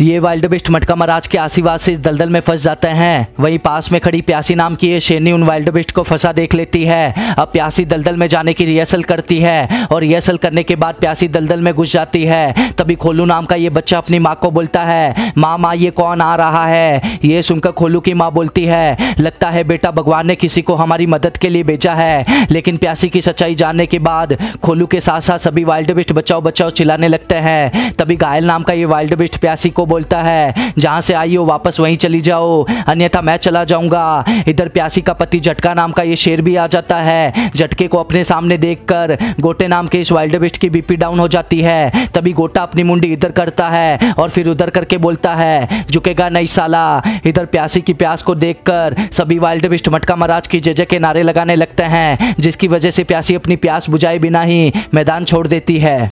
ये वाइल्ड बिस्ट मटका महाराज के आशीर्वाद से इस दलदल में फंस जाते हैं वहीं पास में खड़ी प्यासी नाम की ये शेरनी उन वाइल्ड बिस्ट को फंसा देख लेती है अब प्यासी दलदल में जाने की रिहर्सल करती है और रिहर्सल करने के बाद प्यासी दलदल में घुस जाती है तभी खोलू नाम का ये बच्चा अपनी माँ को बोलता है माँ माँ ये कौन आ रहा है ये सुनकर खोलू की माँ बोलती है लगता है बेटा भगवान ने किसी को हमारी मदद के लिए भेजा है लेकिन प्यासी की सच्चाई जानने के बाद खोलू के साथ साथ सभी वाइल्ड बिस्ट बचाओ बचाओ चिल्लाने लगते हैं तभी घायल नाम का ये वाइल्ड बिस्ट प्यासी को बोलता है जहां से आई हो वापस वहीं चली जाओ अन्यथा मैं चला जाऊंगा इधर प्यासी का पति झटका नाम का ये शेर भी आ जाता है झटके को अपने सामने देखकर गोटे नाम के इस वाइल्ड बिस्ट की बीपी डाउन हो जाती है तभी गोटा अपनी मुंडी इधर करता है और फिर उधर करके बोलता है झुकेगा नहीं साला इधर प्यासी की प्यास को देखकर सभी वाइल्ड बिस्ट मटका महाराज की जय के नारे लगाने लगते हैं जिसकी वजह से प्यासी अपनी प्यास बुझाए बिना ही मैदान छोड़ देती है